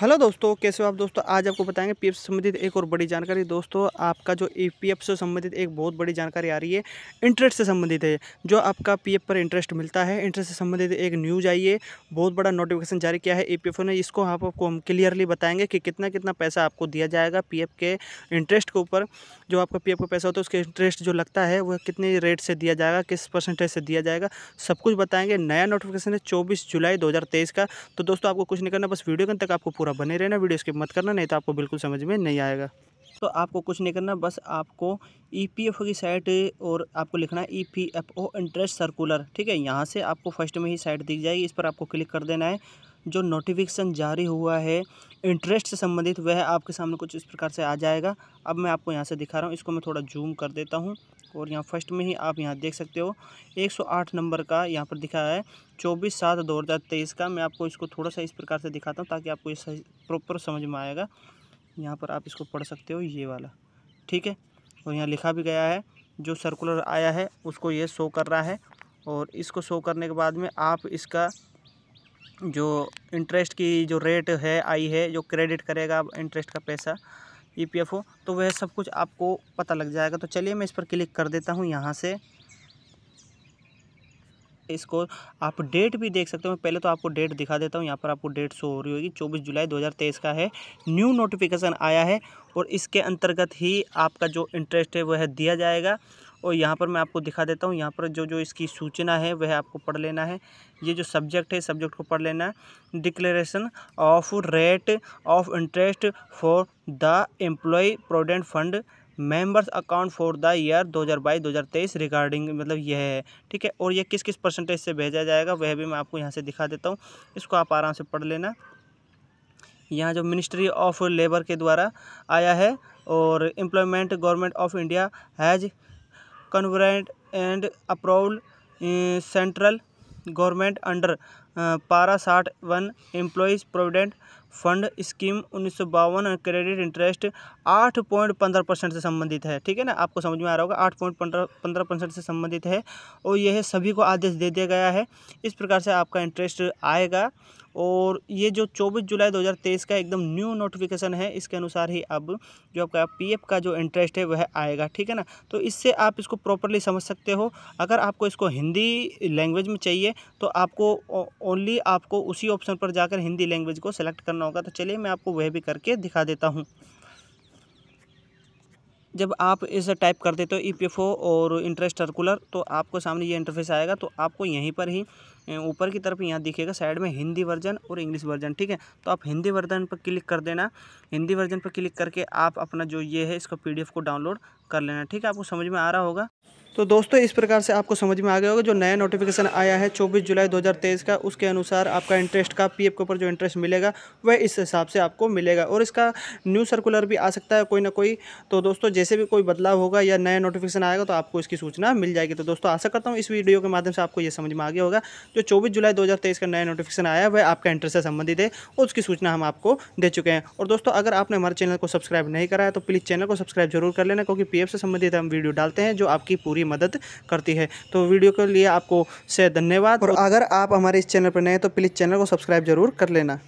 hello दोस्तों कैसे हो आप दोस्तों आज आपको बताएंगे पीएफ से संबंधित एक और बड़ी जानकारी दोस्तों आपका जो ईपीएफ e से संबंधित एक बहुत बड़ी जानकारी आ रही है इंटरेस्ट से संबंधित है जो आपका पीएफ पर इंटरेस्ट मिलता है इंटरेस्ट से संबंधित एक न्यूज़ आई है बहुत बड़ा नोटिफिकेशन जारी किया है ई e ने इसको आप आपको हम क्लियरली बताएंगे कि कितना कितना पैसा आपको दिया जाएगा पी के इंटरेस्ट के ऊपर जो आपका पी का पैसा होता है उसके इंटरेस्ट जो लगता है वह कितने रेट से दिया जाएगा किस परसेंटेज से दिया जाएगा सब कुछ बताएंगे नया नोटिफिकेशन है चौबीस जुलाई दो का तो दोस्तों आपको कुछ नहीं करना बस वीडियो के तक आपको पूरा बने रहना वीडियो स्किप मत करना नहीं तो आपको बिल्कुल समझ में नहीं आएगा तो आपको कुछ नहीं करना बस आपको ई पी एफ की साइट और आपको लिखना E P F O interest circular ठीक है यहाँ से आपको फर्स्ट में ही साइट दिख जाएगी इस पर आपको क्लिक कर देना है जो नोटिफिकेशन जारी हुआ है इंटरेस्ट से संबंधित वह आपके सामने कुछ इस प्रकार से आ जाएगा अब मैं आपको यहाँ से दिखा रहा हूँ इसको मैं थोड़ा जूम कर देता हूँ और यहाँ फर्स्ट में ही आप यहाँ देख सकते हो 108 नंबर का यहाँ पर दिखा है 24 सात दो हज़ार तेईस का मैं आपको इसको थोड़ा सा इस प्रकार से दिखाता हूँ ताकि आपको ये प्रॉपर समझ में आएगा यहाँ पर आप इसको पढ़ सकते हो ये वाला ठीक है और यहाँ लिखा भी गया है जो सर्कुलर आया है उसको ये शो कर रहा है और इसको शो करने के बाद में आप इसका जो इंटरेस्ट की जो रेट है आई है जो क्रेडिट करेगा इंटरेस्ट का पैसा ई पी एफ ओ तो वह सब कुछ आपको पता लग जाएगा तो चलिए मैं इस पर क्लिक कर देता हूँ यहाँ से इसको आप डेट भी देख सकते हो पहले तो आपको डेट दिखा देता हूँ यहाँ पर आपको डेट शो हो रही होगी 24 जुलाई 2023 का है न्यू नोटिफिकेशन आया है और इसके अंतर्गत ही आपका जो इंटरेस्ट है वह दिया जाएगा और यहाँ पर मैं आपको दिखा देता हूँ यहाँ पर जो जो इसकी सूचना है वह आपको पढ़ लेना है ये जो सब्जेक्ट है सब्जेक्ट को पढ़ लेना है declaration of rate of interest for the employ provident fund members account for the year 2022-2023 regarding मतलब यह है ठीक है और यह किस किस परसेंटेज से भेजा जाएगा वह भी मैं आपको यहाँ से दिखा देता हूँ इसको आप आराम से पढ़ लेना यहाँ जो मिनिस्ट्री ऑफ लेबर के द्वारा आया है और employment government of India has convert and approved central government under para साठ one employees provident fund scheme उन्नीस सौ बावन क्रेडिट इंटरेस्ट आठ पॉइंट पंद्रह परसेंट से संबंधित है ठीक है ना आपको समझ में आ रहा होगा आठ पॉइंट पंद्रह पंद्रह परसेंट से संबंधित है और यह सभी को आदेश दे दिया गया है इस प्रकार से आपका इंटरेस्ट आएगा और ये जो 24 जुलाई 2023 का एकदम न्यू नोटिफिकेशन है इसके अनुसार ही अब जो आपका पीएफ का जो इंटरेस्ट है वह आएगा ठीक है ना तो इससे आप इसको प्रॉपरली समझ सकते हो अगर आपको इसको हिंदी लैंग्वेज में चाहिए तो आपको ओनली आपको उसी ऑप्शन पर जाकर हिंदी लैंग्वेज को सिलेक्ट करना होगा तो चलिए मैं आपको वह भी करके दिखा देता हूँ जब आप इसे टाइप कर देते हो ई e और इंटरेस्ट सर्कुलर तो आपको सामने ये इंटरफेस आएगा तो आपको यहीं पर ही ऊपर की तरफ यहाँ दिखेगा साइड में हिंदी वर्जन और इंग्लिश वर्जन ठीक है तो आप हिंदी वर्जन पर क्लिक कर देना हिंदी वर्जन पर क्लिक करके आप अपना जो ये है इसका पी को डाउनलोड कर लेना ठीक है आपको समझ में आ रहा होगा तो दोस्तों इस प्रकार से आपको समझ में आ गया होगा जो नया नोटिफिकेशन आया है 24 जुलाई 2023 का उसके अनुसार आपका इंटरेस्ट का पीएफ के ऊपर जो इंटरेस्ट मिलेगा वह इस हिसाब से आपको मिलेगा और इसका न्यू सर्कुलर भी आ सकता है कोई ना कोई तो दोस्तों जैसे भी कोई बदलाव होगा या नया नोटिफिकेशन आएगा तो आपको इसकी सूचना मिल जाएगी तो दोस्तों आशा करता हूँ इस वीडियो के माध्यम से आपको यह समझ में आ गया होगा जो चौबीस जुलाई दो का नया नोटिफिकेशन आया है वह आपका इंटर से संबंधित है और उसकी सूचना हम आपको दे चुके हैं और दोस्तों अगर आपने हमारे चैनल को सब्सक्राइब नहीं कराया तो प्लीज़ चैनल को सब्सक्राइब जरूर कर लेना क्योंकि पी से संबंधित हम वीडियो डालते हैं जो आपकी पूरी मदद करती है तो वीडियो के लिए आपको से धन्यवाद और अगर आप हमारे इस चैनल पर नए तो प्लीज़ चैनल को सब्सक्राइब जरूर कर लेना